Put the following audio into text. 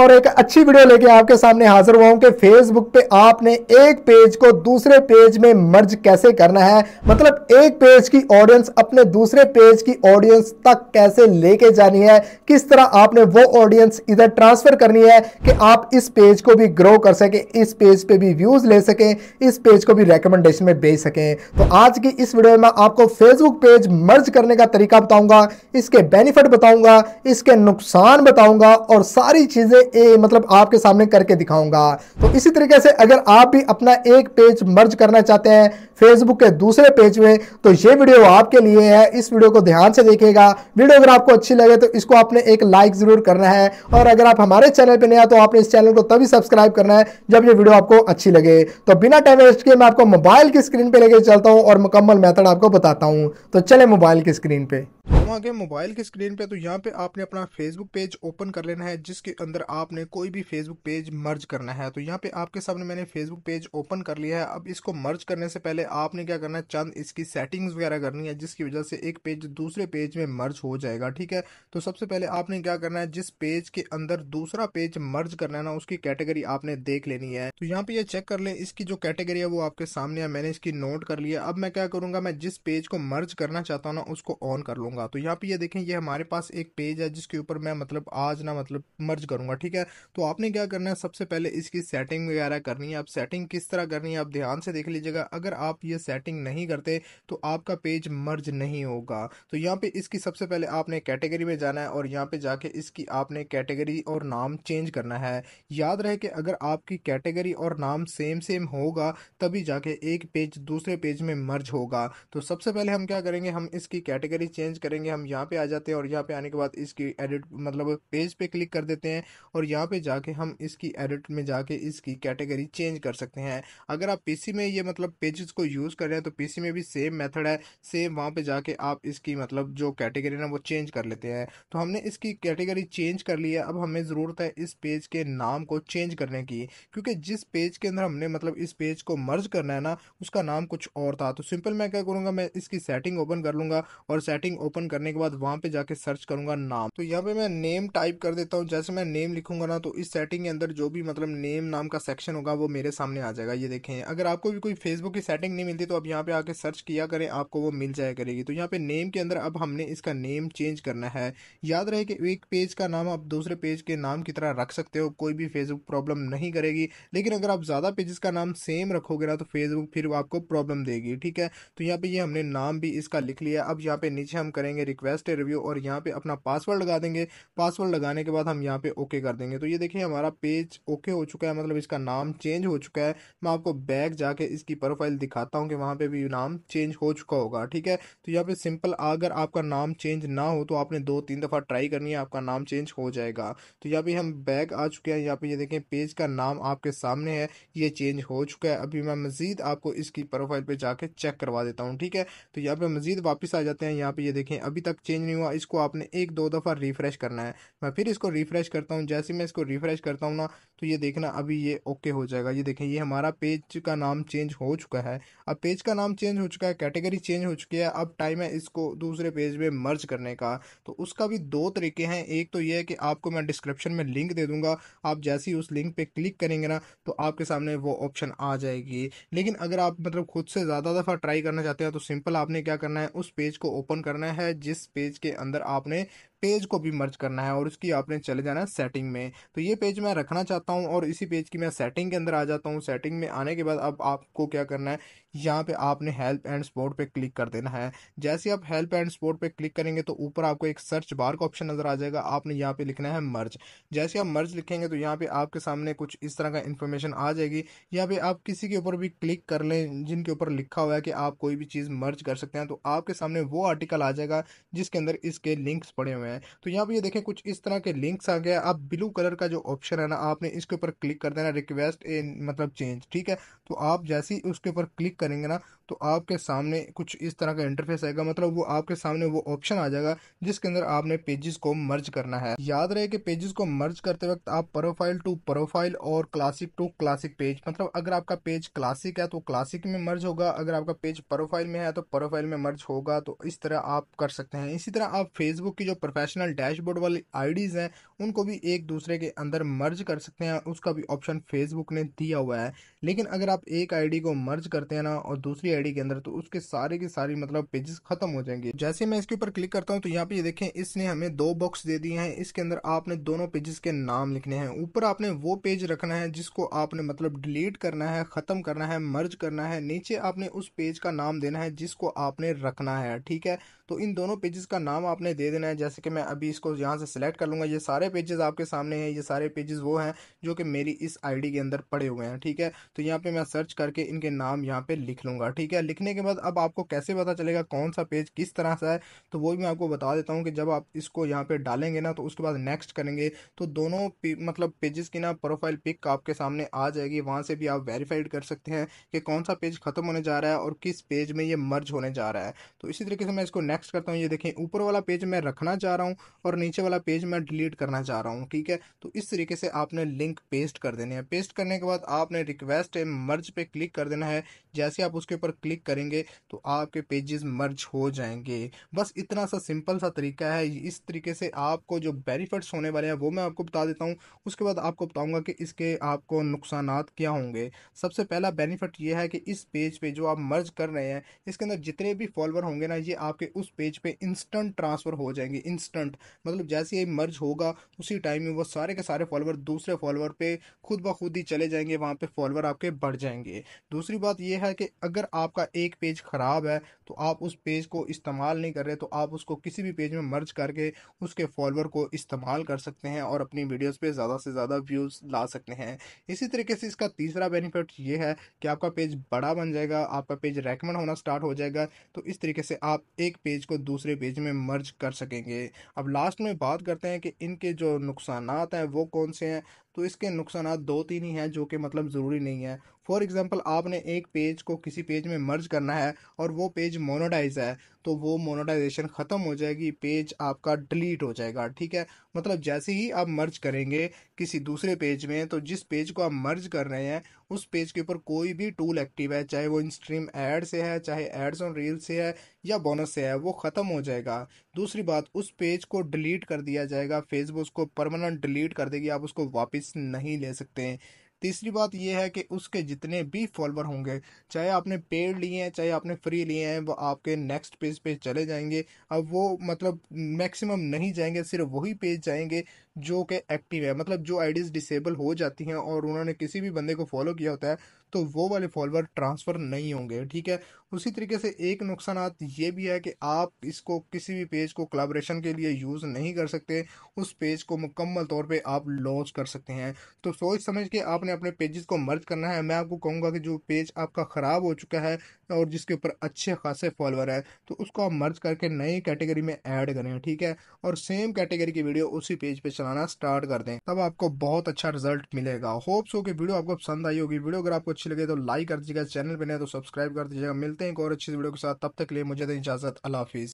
और एक अच्छी वीडियो लेके आपके सामने हाजिर हुआ हूं कि फेसबुक पे आपने एक पेज को दूसरे पेज में मर्ज कैसे करना है मतलब एक पेज की ऑडियंस अपने दूसरे पेज की ऑडियंस तक कैसे लेके जानी है किस तरह आपने वो ऑडियंस इधर ट्रांसफर करनी है कि आप इस पेज को भी ग्रो कर सकें इस पेज पे भी व्यूज ले सकें इस पेज को भी रिकमेंडेशन में भेज सकें तो आज की इस वीडियो में आपको फेसबुक पेज मर्ज करने का तरीका बताऊंगा इसके बेनिफिट बताऊंगा इसके नुकसान बताऊंगा और सारी चीजें ए, मतलब आपके सामने करके दिखाऊंगा तो इसी तरीके से अगर आप भी अपना एक पेज मर्ज करना चाहते हैं फेसबुक के दूसरे पेज में तो ये वीडियो आपके लिए है इस वीडियो को ध्यान से देखेगा वीडियो अगर आपको अच्छी लगे तो इसको आपने एक लाइक ज़रूर करना है और अगर आप हमारे चैनल पर नया तो आपने इस चैनल को तभी सब्सक्राइब करना है जब ये वीडियो आपको अच्छी लगे तो बिना टाइम वेस्ट किए मैं आपको मोबाइल की स्क्रीन पर लेके चलता हूँ और मुकम्मल मैथड आपको बताता हूँ तो चले मोबाइल की स्क्रीन पर मोबाइल की स्क्रीन पे तो यहाँ पे आपने अपना फेसबुक पेज ओपन कर लेना है जिसके अंदर आप आपने कोई भी फेसबुक पेज मर्ज करना है तो यहाँ पे आपके सामने मैंने फेसबुक पेज ओपन कर लिया है अब इसको मर्ज करने से पहले आपने क्या करना है चंद इसकी सेटिंग्स वगैरह करनी है जिसकी वजह से एक पेज दूसरे पेज में मर्ज हो जाएगा ठीक है तो सबसे पहले आपने क्या करना है जिस पेज के अंदर दूसरा पेज मर्ज करना है ना उसकी कैटेगरी आपने देख लेनी है तो यहाँ पे ये चेक कर ले इसकी जो कैटेगरी है वो आपके सामने है मैंने इसकी नोट कर लिया अब मैं क्या करूंगा मैं जिस पेज को मर्ज करना चाहता हूँ ना उसको ऑन कर लूंगा तो यहाँ पे ये देखें ये हमारे पास एक पेज है जिसके ऊपर मैं मतलब आज ना मतलब मर्ज करूंगा ठीक ठीक है तो आपने क्या करना है सबसे पहले इसकी सेटिंग वगैरह करनी है आप सेटिंग किस तरह करनी है आप ध्यान से देख लीजिएगा अगर आप ये सेटिंग नहीं करते तो आपका पेज मर्ज नहीं होगा तो यहाँ पे इसकी सबसे पहले आपने कैटेगरी में जाना है और यहाँ पे जाके इसकी आपने कैटेगरी और नाम चेंज करना है याद रहे कि अगर आपकी कैटेगरी और नाम सेम सेम होगा तभी जाके एक पेज दूसरे पेज में मर्ज होगा तो सबसे पहले हम क्या करेंगे हम इसकी कैटेगरी चेंज करेंगे हम यहाँ पे आ जाते हैं और यहाँ पे आने के बाद इसकी एडिट मतलब पेज पे क्लिक कर देते हैं और और यहाँ पे जाके हम इसकी एडिट में जाके इसकी कैटेगरी चेंज कर सकते हैं अगर आप पीसी में ये मतलब पेजेस को यूज़ कर रहे हैं तो पीसी में भी सेम मेथड है सेम वहाँ पे जाके आप इसकी मतलब जो कैटेगरी ना वो चेंज कर लेते हैं तो हमने इसकी कैटेगरी चेंज कर ली है अब हमें ज़रूरत है इस पेज के नाम को चेंज करने की क्योंकि जिस पेज के अंदर हमने मतलब इस पेज को मर्ज करना है ना उसका नाम कुछ और था तो सिंपल मैं क्या करूँगा मैं इसकी सेटिंग ओपन कर लूँगा और सेटिंग ओपन करने के बाद वहाँ पर जाके सर्च करूँगा नाम तो यहाँ पर मैं नेम टाइप कर देता हूँ जैसे मैं नेम लिखूँ रखूंगा ना तो इस सेटिंग के अंदर जो भी मतलब नेम नाम का सेक्शन होगा वो मेरे सामने आ जाएगा ये देखें अगर आपको भी कोई फेसबुक की सेटिंग नहीं मिलती तो आप यहाँ पे आके सर्च किया करें आपको वो मिल जाया करेगी तो यहाँ पे नेम के अंदर अब हमने इसका नेम चेंज करना है याद रहे कि एक पेज का नाम आप दूसरे पेज के नाम की तरह रख सकते हो कोई भी फेसबुक प्रॉब्लम नहीं करेगी लेकिन अगर आप ज़्यादा पेजेस का नाम सेम रखोगे ना तो फेसबुक फिर आपको प्रॉब्लम देगी ठीक है तो यहाँ पे ये हमने नाम भी इसका लिख लिया अब यहाँ पे नीचे हम करेंगे रिक्वेस्ट रिव्यू और यहाँ पे अपना पासवर्ड लगा देंगे पासवर्ड लगाने के बाद हम यहाँ पे ओके कर देंगे तो ये देखिए हमारा पेज ओके हो चुका है मतलब इसका नाम चेंज हो चुका है मैं आपको बैक जाके इसकी प्रोफाइल दिखाता हूँ कि वहाँ पे भी नाम चेंज हो चुका होगा ठीक है तो यहाँ पे सिंपल अगर आपका नाम चेंज ना हो तो आपने दो तीन दफ़ा ट्राई करनी है आपका नाम चेंज हो जाएगा तो यहाँ पे हम बैक आ चुके हैं यहाँ पे ये देखें पेज का नाम आपके सामने है ये चेंज हो चुका है अभी मैं मज़ीद आपको इसकी प्रोफाइल पर जाके चेक करवा देता हूँ ठीक है तो यहाँ पर मज़ीद वापस आ जाते हैं यहाँ पर ये देखें अभी तक चेंज नहीं हुआ इसको आपने एक दो दफ़ा रिफ्रेश करना है मैं फिर इसको रिफ्रेश करता हूँ जैसे जैसे मैं इसको रिफ्रेश करता हूँ ना तो ये देखना अभी ये ओके हो जाएगा ये देखें ये हमारा पेज का नाम चेंज हो चुका है अब पेज का नाम चेंज हो चुका है कैटेगरी चेंज हो चुकी है अब टाइम है इसको दूसरे पेज में मर्ज करने का तो उसका भी दो तरीके हैं एक तो ये है कि आपको मैं डिस्क्रिप्शन में लिंक दे दूंगा आप जैसे ही उस लिंक पर क्लिक करेंगे ना तो आपके सामने वो ऑप्शन आ जाएगी लेकिन अगर आप मतलब खुद से ज़्यादा दफ़ा ट्राई करना चाहते हैं तो सिंपल आपने क्या करना है उस पेज को ओपन करना है जिस पेज के अंदर आपने पेज को भी मर्ज करना है और उसकी आपने चले जाना है सेटिंग में तो ये पेज मैं रखना चाहता हूँ और इसी पेज की मैं सेटिंग के अंदर आ जाता हूँ सेटिंग में आने के बाद अब आपको क्या करना है यहाँ पे आपने हेल्प एंड सपोर्ट पे क्लिक कर देना है जैसे आप हेल्प एंड सपोर्ट पे क्लिक करेंगे तो ऊपर आपको एक सर्च बार का ऑप्शन नजर आ जाएगा आपने यहाँ पे लिखना है मर्ज जैसे आप मर्ज लिखेंगे तो यहाँ पे आपके सामने कुछ इस तरह का इन्फॉर्मेशन आ जाएगी यहाँ पे आप किसी के ऊपर भी क्लिक कर लें जिनके ऊपर लिखा हुआ है कि आप कोई भी चीज़ मर्ज कर सकते हैं तो आपके सामने वो आर्टिकल आ जाएगा जिसके अंदर इसके लिंक्स पड़े हुए हैं रहे हैं तो यहाँ पे ये देखें कुछ इस तरह के लिंक्स आ गया अब ब्लू कलर का जो ऑप्शन है ना आपने इसके ऊपर क्लिक कर देना रिक्वेस्ट इन मतलब चेंज ठीक है तो आप जैसे ही उसके ऊपर क्लिक करेंगे ना तो आपके सामने कुछ इस तरह का इंटरफेस आएगा मतलब वो आपके सामने वो ऑप्शन आ जाएगा जिसके अंदर आपने पेजेस को मर्ज करना है याद रहे कि पेजेस को मर्ज करते वक्त आप प्रोफाइल टू प्रोफाइल और क्लासिक टू क्लासिक पेज मतलब अगर आपका पेज क्लासिक है तो क्लासिक में मर्ज होगा अगर आपका पेज प्रोफाइल में है तो प्रोफाइल में मर्ज होगा तो इस तरह आप कर सकते हैं इसी तरह आप फेसबुक की जो प्रोफेशनल डैशबोर्ड वाली आईडीज़ हैं उनको भी एक दूसरे के अंदर मर्ज कर सकते हैं उसका भी ऑप्शन फेसबुक ने दिया हुआ है लेकिन अगर आप एक आईडी को मर्ज करते हैं ना और दूसरी आईडी के अंदर तो उसके सारे के सारे मतलब पेजेस खत्म हो जाएंगे जैसे मैं इसके ऊपर क्लिक करता हूँ तो यहाँ पे देखें इसने हमें दो बॉक्स दे दिए हैं इसके अंदर आपने दोनों पेजेस के नाम लिखने हैं ऊपर आपने वो पेज रखना है जिसको आपने मतलब डिलीट करना है खत्म करना है मर्ज करना है नीचे आपने उस पेज का नाम देना है जिसको आपने रखना है ठीक है तो इन दोनों पेजेस का नाम आपने दे देना है जैसे कि मैं अभी इसको यहाँ से सिलेक्ट कर लूंगा ये सारे पेजेस आपके सामने हैं ये सारे पेजेस वो हैं जो कि मेरी इस आईडी के अंदर पड़े हुए हैं ठीक है तो यहाँ पे मैं सर्च करके इनके नाम यहाँ पे लिख लूंगा ठीक ठीक है लिखने के बाद अब आपको कैसे पता चलेगा कौन सा पेज किस तरह सा है तो वो भी मैं आपको बता देता हूँ कि जब आप इसको यहाँ पे डालेंगे ना तो उसके बाद नेक्स्ट करेंगे तो दोनों मतलब पेजेस की ना प्रोफाइल पिक आपके सामने आ जाएगी वहाँ से भी आप वेरीफाइड कर सकते हैं कि कौन सा पेज खत्म होने जा रहा है और किस पेज में ये मर्ज होने जा रहा है तो इसी तरीके से मैं इसको नेक्स्ट करता हूँ ये देखें ऊपर वाला पेज मैं रखना चाह रहा हूँ और नीचे वाला पेज मैं डिलीट करना चाह रहा हूँ ठीक है तो इस तरीके से आपने लिंक पेस्ट कर देने हैं पेस्ट करने के बाद आपने रिक्वेस्ट मर्ज पे क्लिक कर देना है जैसे आप उसके ऊपर पर क्लिक करेंगे तो आपके पेजेस मर्ज हो जाएंगे बस इतना सा सिंपल सा तरीका है इस तरीके से आपको जो बेनिफिट्स होने वाले हैं वो मैं आपको बता देता हूँ उसके बाद आपको बताऊँगा कि इसके आपको नुकसान क्या होंगे सबसे पहला बेनिफिट ये है कि इस पेज पर पे जो आप मर्ज कर रहे हैं इसके अंदर जितने भी फॉलोअर होंगे ना ये आपके उस पेज पर पे इंस्टेंट ट्रांसफ़र हो जाएंगे इंस्टेंट मतलब जैसे ही मर्ज होगा उसी टाइम में वो सारे के सारे फॉलोअर दूसरे फॉलोअर पर खुद ब खुद ही चले जाएंगे वहाँ पर फॉलोअर आपके बढ़ जाएंगे दूसरी बात यह है कि अगर आपका एक पेज ख़राब है तो आप उस पेज को इस्तेमाल नहीं कर रहे तो आप उसको किसी भी पेज में मर्ज करके उसके फॉलोअर को इस्तेमाल कर सकते हैं और अपनी वीडियोस पे ज़्यादा से ज़्यादा व्यूज़ ला सकते हैं इसी तरीके से इसका तीसरा बेनिफिट ये है कि आपका पेज बड़ा बन जाएगा आपका पेज रेकमेंड होना स्टार्ट हो जाएगा तो इस तरीके से आप एक पेज को दूसरे पेज में मर्ज कर सकेंगे अब लास्ट में बात करते हैं कि इनके जो नुकसान हैं वो कौन से हैं तो इसके नुकसान दो तीन ही हैं जो कि मतलब ज़रूरी नहीं है फॉर एग्ज़ाम्पल आपने एक पेज को किसी पेज में मर्ज करना है और वो पेज मोनोडाइज है तो वो मोनोटाइजेशन ख़त्म हो जाएगी पेज आपका डिलीट हो जाएगा ठीक है मतलब जैसे ही आप मर्ज करेंगे किसी दूसरे पेज में तो जिस पेज को आप मर्ज कर रहे हैं उस पेज के ऊपर कोई भी टूल एक्टिव है चाहे वो इन स्ट्रीम एड से है चाहे एड्स ऑन रील से है या बोनस से है वो ख़त्म हो जाएगा दूसरी बात उस पेज को डिलीट कर दिया जाएगा फेसबुक उसको परमानेंट डिलीट कर देगी आप उसको वापस नहीं ले सकते हैं तीसरी बात यह है कि उसके जितने भी फॉलोअर होंगे चाहे आपने पेड लिए हैं चाहे आपने फ्री लिए हैं वो आपके नेक्स्ट पेज पे चले जाएंगे अब वो मतलब मैक्सिमम नहीं जाएंगे सिर्फ वही पेज जाएंगे जो कि एक्टिव है मतलब जो आईडीज़ डिसेबल हो जाती हैं और उन्होंने किसी भी बंदे को फॉलो किया होता है तो वो वाले फॉलोअर ट्रांसफ़र नहीं होंगे ठीक है उसी तरीके से एक नुकसान ये भी है कि आप इसको किसी भी पेज को कोलाब्रेशन के लिए यूज़ नहीं कर सकते उस पेज को मुकम्मल तौर पे आप लॉन्च कर सकते हैं तो सोच समझ के आपने अपने पेजेस को मर्ज करना है मैं आपको कहूँगा कि जो पेज आपका ख़राब हो चुका है और जिसके ऊपर अच्छे खासे फॉलोअर है तो उसको आप मर्ज करके नई कैटेगरी में ऐड करें ठीक है और सेम कैटेगरी की वीडियो उसी पेज पर पे चलाना स्टार्ट कर दें तब आपको बहुत अच्छा रिजल्ट मिलेगा होप्स हो कि वीडियो आपको पसंद आई होगी वीडियो अगर आपको अच्छी लगे तो लाइक कर दीजिएगा चैनल पर नहीं तो सब्सक्राइब कर दीजिएगा मिलते हैं एक और अच्छी वीडियो के साथ तब तक लिए मुझे इजाजत अला हाफिज़